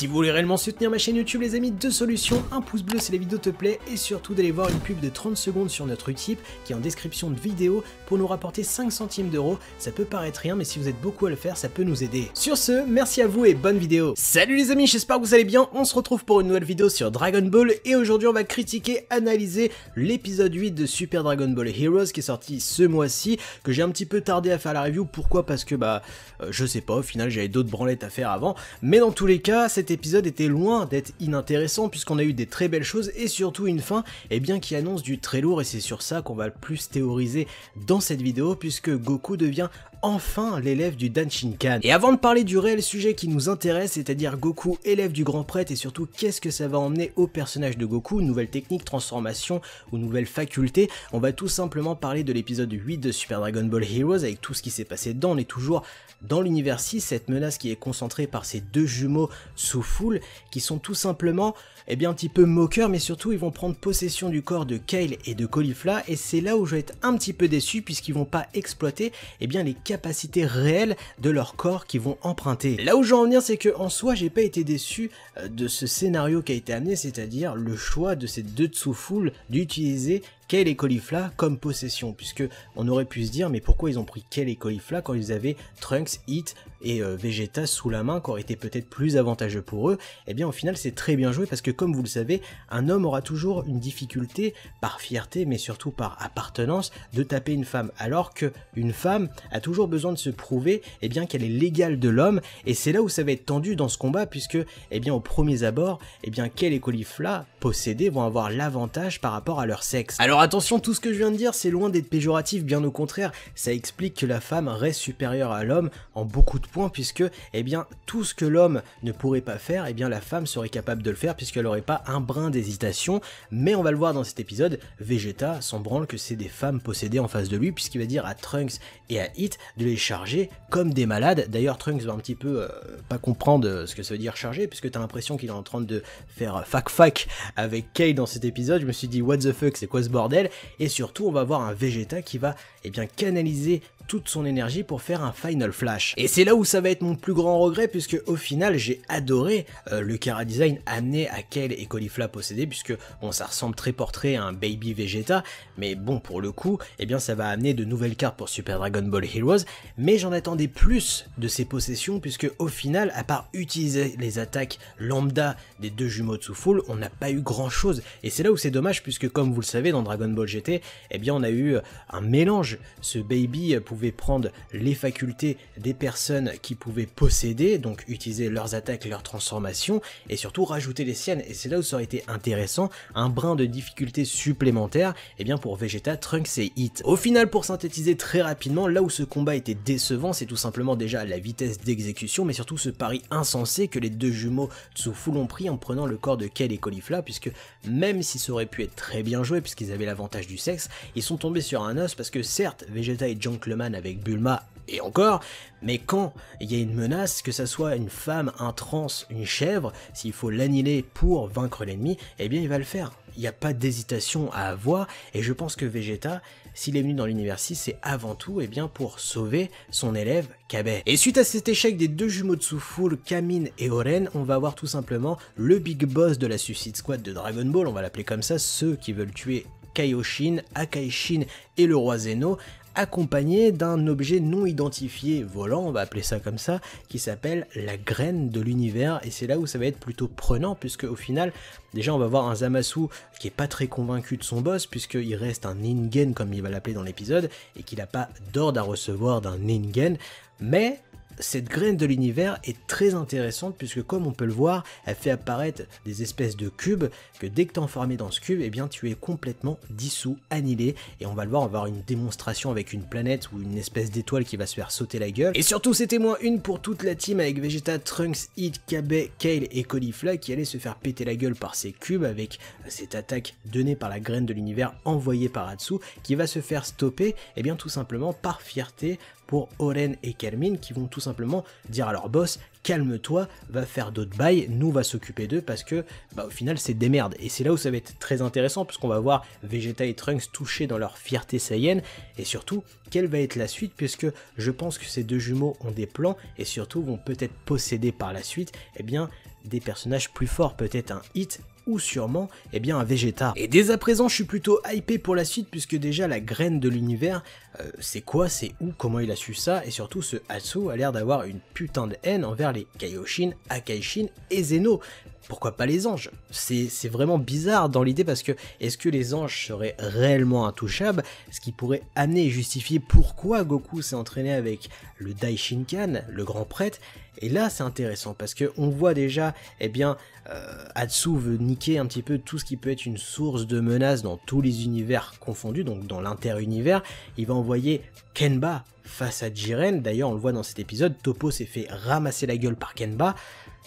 Si vous voulez réellement soutenir ma chaîne YouTube les amis, deux solutions, un pouce bleu si la vidéo te plaît et surtout d'aller voir une pub de 30 secondes sur notre Utip qui est en description de vidéo pour nous rapporter 5 centimes d'euros, ça peut paraître rien mais si vous êtes beaucoup à le faire ça peut nous aider. Sur ce, merci à vous et bonne vidéo Salut les amis, j'espère que vous allez bien, on se retrouve pour une nouvelle vidéo sur Dragon Ball et aujourd'hui on va critiquer, analyser l'épisode 8 de Super Dragon Ball Heroes qui est sorti ce mois-ci, que j'ai un petit peu tardé à faire la review, pourquoi Parce que bah, euh, je sais pas, au final j'avais d'autres branlettes à faire avant, mais dans tous les cas, c'était épisode était loin d'être inintéressant puisqu'on a eu des très belles choses et surtout une fin eh bien, qui annonce du très lourd et c'est sur ça qu'on va le plus théoriser dans cette vidéo puisque Goku devient enfin l'élève du Shinkan. Et avant de parler du réel sujet qui nous intéresse, c'est-à-dire Goku élève du grand prêtre et surtout qu'est-ce que ça va emmener au personnage de Goku, nouvelle technique, transformation ou nouvelle faculté, on va tout simplement parler de l'épisode 8 de Super Dragon Ball Heroes avec tout ce qui s'est passé dedans, on est toujours dans l'univers 6, cette menace qui est concentrée par ces deux jumeaux sous foule, qui sont tout simplement eh bien, un petit peu moqueurs, mais surtout ils vont prendre possession du corps de Kyle et de Caulifla, et c'est là où je vais être un petit peu déçu, puisqu'ils vont pas exploiter eh bien, les capacités réelles de leur corps qu'ils vont emprunter. Là où j'en veux en venir, c'est que en soi, j'ai pas été déçu euh, de ce scénario qui a été amené, c'est-à-dire le choix de ces deux sous-foules d'utiliser quel et Caulifla comme possession, puisque on aurait pu se dire mais pourquoi ils ont pris quel et Caulifla quand ils avaient Trunks, Hit, et euh, Vegeta sous la main, qui aurait été peut-être plus avantageux pour eux, eh bien au final c'est très bien joué parce que comme vous le savez, un homme aura toujours une difficulté, par fierté mais surtout par appartenance, de taper une femme, alors que une femme a toujours besoin de se prouver eh bien qu'elle est l'égale de l'homme, et c'est là où ça va être tendu dans ce combat puisque eh bien au premier abord, eh bien quel et là possédés vont avoir l'avantage par rapport à leur sexe. Alors attention, tout ce que je viens de dire, c'est loin d'être péjoratif, bien au contraire, ça explique que la femme reste supérieure à l'homme en beaucoup de puisque eh bien, tout ce que l'homme ne pourrait pas faire, eh bien, la femme serait capable de le faire puisqu'elle n'aurait pas un brin d'hésitation. Mais on va le voir dans cet épisode, Vegeta s'en branle que c'est des femmes possédées en face de lui puisqu'il va dire à Trunks et à Hit de les charger comme des malades. D'ailleurs Trunks va un petit peu euh, pas comprendre euh, ce que ça veut dire charger puisque t'as l'impression qu'il est en train de faire euh, fac-fac avec Kay dans cet épisode. Je me suis dit what the fuck c'est quoi ce bordel Et surtout on va voir un Vegeta qui va eh bien, canaliser toute son énergie pour faire un Final Flash. Et c'est là où ça va être mon plus grand regret puisque au final j'ai adoré euh, le cara design amené à Kale et Caulifla possédés puisque bon ça ressemble très portrait à un baby Vegeta mais bon pour le coup et eh bien ça va amener de nouvelles cartes pour Super Dragon Ball Heroes mais j'en attendais plus de ses possessions puisque au final à part utiliser les attaques lambda des deux jumeaux de Souffle, on n'a pas eu grand chose et c'est là où c'est dommage puisque comme vous le savez dans Dragon Ball GT et eh bien on a eu euh, un mélange ce baby euh, pouvait prendre les facultés des personnes qui pouvaient posséder, donc utiliser leurs attaques, leurs transformations, et surtout rajouter les siennes. Et c'est là où ça aurait été intéressant, un brin de difficulté supplémentaire, et eh bien pour Vegeta, Trunks et Hit. Au final, pour synthétiser très rapidement, là où ce combat était décevant, c'est tout simplement déjà la vitesse d'exécution, mais surtout ce pari insensé que les deux jumeaux Tsufu ont pris en prenant le corps de Kel et Caulifla, puisque même s'ils ça aurait pu être très bien joué, puisqu'ils avaient l'avantage du sexe, ils sont tombés sur un os parce que certes, Vegeta et Junk avec Bulma, et encore, mais quand il y a une menace, que ça soit une femme, un trans, une chèvre, s'il faut l'annihiler pour vaincre l'ennemi, eh bien il va le faire. Il n'y a pas d'hésitation à avoir, et je pense que Vegeta, s'il est venu dans l'univers 6, c'est avant tout et eh bien, pour sauver son élève Kabe. Et suite à cet échec des deux jumeaux de soufoul Kamin et Oren, on va avoir tout simplement le big boss de la Suicide Squad de Dragon Ball, on va l'appeler comme ça, ceux qui veulent tuer Kaioshin, Akaishin et le roi Zeno, accompagné d'un objet non identifié volant, on va appeler ça comme ça, qui s'appelle la graine de l'univers. Et c'est là où ça va être plutôt prenant, puisque au final, déjà on va voir un Zamasu qui est pas très convaincu de son boss, puisqu'il reste un Ningen comme il va l'appeler dans l'épisode, et qu'il n'a pas d'ordre à recevoir d'un Ningen, mais cette graine de l'univers est très intéressante puisque comme on peut le voir, elle fait apparaître des espèces de cubes que dès que tu enfermé dans ce cube, eh bien tu es complètement dissous, annihilé et on va le voir, on va avoir une démonstration avec une planète ou une espèce d'étoile qui va se faire sauter la gueule. Et surtout c'était moins une pour toute la team avec Vegeta, Trunks, Hit, Kabe, Kale et Caulifla qui allaient se faire péter la gueule par ces cubes avec cette attaque donnée par la graine de l'univers envoyée par Atsu qui va se faire stopper, eh bien tout simplement par fierté pour Oren et Carmine qui vont tout simplement dire à leur boss calme-toi, va faire d'autres bails, nous va s'occuper d'eux parce que bah, au final c'est des merdes. Et c'est là où ça va être très intéressant puisqu'on va voir Vegeta et Trunks touchés dans leur fierté saiyan et surtout quelle va être la suite puisque je pense que ces deux jumeaux ont des plans et surtout vont peut-être posséder par la suite eh bien des personnages plus forts, peut-être un Hit sûrement eh bien un végétar. Et dès à présent je suis plutôt hypé pour la suite puisque déjà la graine de l'univers, euh, c'est quoi, c'est où, comment il a su ça et surtout ce Hatsu a l'air d'avoir une putain de haine envers les Kaioshin, Akaishin et Zeno pourquoi pas les anges C'est vraiment bizarre dans l'idée parce que est-ce que les anges seraient réellement intouchables Ce qui pourrait amener et justifier pourquoi Goku s'est entraîné avec le Daishinkan, le grand prêtre, et là, c'est intéressant parce que on voit déjà, eh bien, euh, Atsu veut niquer un petit peu tout ce qui peut être une source de menace dans tous les univers confondus, donc dans l'inter-univers. Il va envoyer Kenba face à Jiren. D'ailleurs, on le voit dans cet épisode, Topo s'est fait ramasser la gueule par Kenba.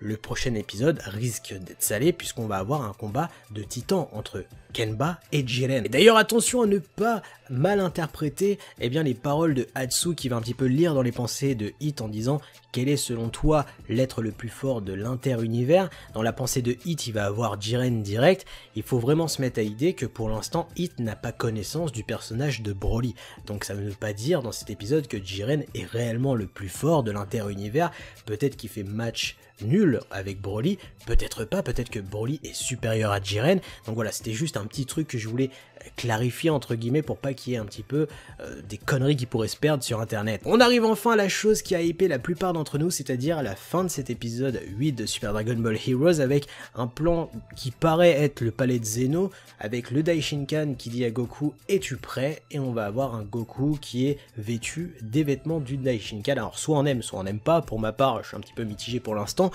Le prochain épisode risque d'être salé puisqu'on va avoir un combat de titans entre eux. Kenba et Jiren. Et d'ailleurs, attention à ne pas mal interpréter eh bien, les paroles de Hatsu qui va un petit peu lire dans les pensées de Hit en disant quel est selon toi l'être le plus fort de l'inter-univers. Dans la pensée de Hit, il va avoir Jiren direct. Il faut vraiment se mettre à l'idée que pour l'instant, Hit n'a pas connaissance du personnage de Broly. Donc ça ne veut pas dire dans cet épisode que Jiren est réellement le plus fort de l'inter-univers. Peut-être qu'il fait match nul avec Broly, peut-être pas, peut-être que Broly est supérieur à Jiren. Donc voilà, c'était juste un un petit truc que je voulais euh, clarifier entre guillemets pour pas qu'il y ait un petit peu euh, des conneries qui pourraient se perdre sur internet. On arrive enfin à la chose qui a hypé la plupart d'entre nous, c'est-à-dire la fin de cet épisode 8 de Super Dragon Ball Heroes avec un plan qui paraît être le palais de Zeno avec le Daishinkan qui dit à Goku es-tu prêt et on va avoir un Goku qui est vêtu des vêtements du Daishinkan. Alors soit on aime, soit on n'aime pas, pour ma part je suis un petit peu mitigé pour l'instant,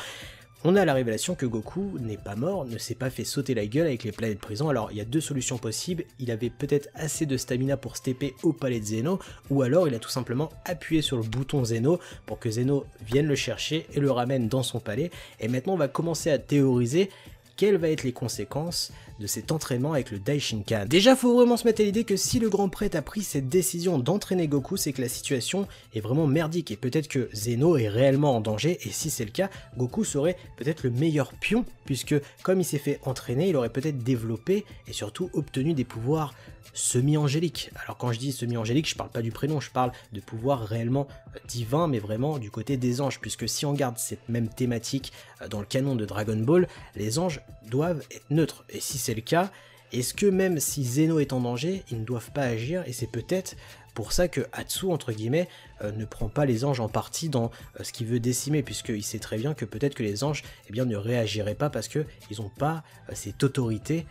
on a la révélation que Goku n'est pas mort, ne s'est pas fait sauter la gueule avec les planètes prison. Alors il y a deux solutions possibles, il avait peut-être assez de stamina pour stepper au palais de Zeno, ou alors il a tout simplement appuyé sur le bouton Zeno pour que Zeno vienne le chercher et le ramène dans son palais. Et maintenant on va commencer à théoriser quelles vont être les conséquences de cet entraînement avec le Daishinkan. Déjà faut vraiment se mettre à l'idée que si le grand prêtre a pris cette décision d'entraîner Goku, c'est que la situation est vraiment merdique et peut-être que Zeno est réellement en danger et si c'est le cas, Goku serait peut-être le meilleur pion puisque comme il s'est fait entraîner, il aurait peut-être développé et surtout obtenu des pouvoirs semi-angéliques. Alors quand je dis semi-angélique, je parle pas du prénom, je parle de pouvoirs réellement divins mais vraiment du côté des anges puisque si on garde cette même thématique euh, dans le canon de Dragon Ball, les anges doivent être neutres et si c'est le cas, est-ce que même si Zeno est en danger, ils ne doivent pas agir et c'est peut-être pour ça que Hatsu, entre guillemets, euh, ne prend pas les anges en partie dans euh, ce qu'il veut décimer, puisqu'il sait très bien que peut-être que les anges eh bien, ne réagiraient pas parce ils n'ont pas euh, cette autorité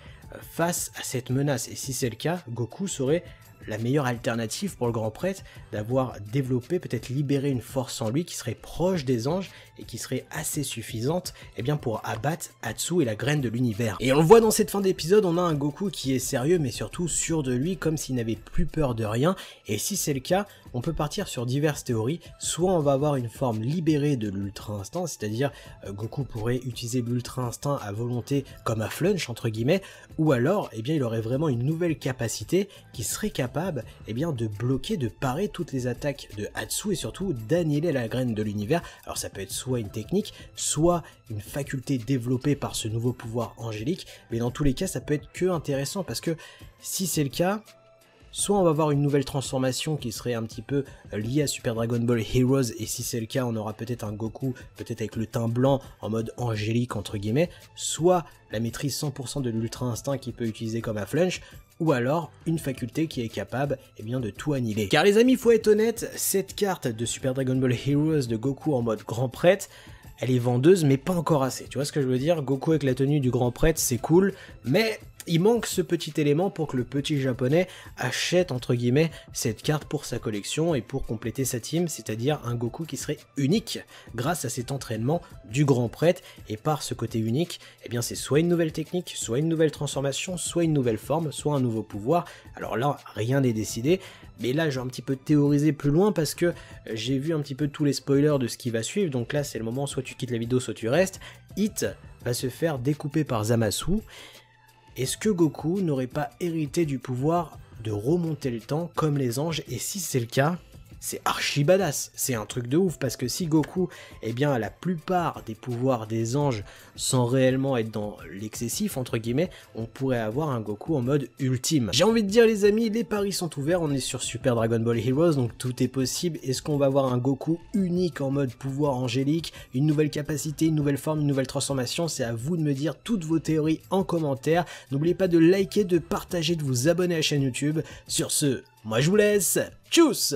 face à cette menace. Et si c'est le cas, Goku serait la meilleure alternative pour le grand prêtre d'avoir développé, peut-être libéré une force en lui qui serait proche des anges qui serait assez suffisante eh bien pour abattre Hatsu et la graine de l'univers. Et on le voit dans cette fin d'épisode, on a un Goku qui est sérieux mais surtout sûr de lui comme s'il n'avait plus peur de rien et si c'est le cas, on peut partir sur diverses théories, soit on va avoir une forme libérée de l'ultra instinct, c'est-à-dire euh, Goku pourrait utiliser l'ultra instinct à volonté comme un flunch entre guillemets, ou alors eh bien il aurait vraiment une nouvelle capacité qui serait capable eh bien de bloquer, de parer toutes les attaques de Hatsu et surtout d'annihiler la graine de l'univers. Alors ça peut être soit une technique, soit une faculté développée par ce nouveau pouvoir angélique, mais dans tous les cas ça peut être que intéressant parce que si c'est le cas, soit on va avoir une nouvelle transformation qui serait un petit peu euh, liée à Super Dragon Ball Heroes, et si c'est le cas, on aura peut-être un Goku, peut-être avec le teint blanc, en mode angélique, entre guillemets, soit la maîtrise 100% de l'ultra instinct qu'il peut utiliser comme à Flunch, ou alors une faculté qui est capable et eh bien, de tout annihiler. Car les amis, faut être honnête, cette carte de Super Dragon Ball Heroes de Goku en mode grand prêtre, elle est vendeuse mais pas encore assez. Tu vois ce que je veux dire Goku avec la tenue du grand prêtre, c'est cool, mais il manque ce petit élément pour que le petit japonais achète entre guillemets cette carte pour sa collection et pour compléter sa team, c'est-à-dire un Goku qui serait unique grâce à cet entraînement du grand prêtre et par ce côté unique, eh bien c'est soit une nouvelle technique, soit une nouvelle transformation, soit une nouvelle forme, soit un nouveau pouvoir. Alors là, rien n'est décidé, mais là j'ai un petit peu théorisé plus loin parce que j'ai vu un petit peu tous les spoilers de ce qui va suivre, donc là c'est le moment soit tu quittes la vidéo, soit tu restes. Hit va se faire découper par Zamasu est-ce que Goku n'aurait pas hérité du pouvoir de remonter le temps comme les anges Et si c'est le cas, c'est archi badass, c'est un truc de ouf, parce que si Goku, eh bien, la plupart des pouvoirs des anges, sans réellement être dans l'excessif, entre guillemets, on pourrait avoir un Goku en mode ultime. J'ai envie de dire, les amis, les paris sont ouverts, on est sur Super Dragon Ball Heroes, donc tout est possible. Est-ce qu'on va avoir un Goku unique en mode pouvoir angélique, une nouvelle capacité, une nouvelle forme, une nouvelle transformation C'est à vous de me dire toutes vos théories en commentaire. N'oubliez pas de liker, de partager, de vous abonner à la chaîne YouTube. Sur ce, moi je vous laisse. Tchuss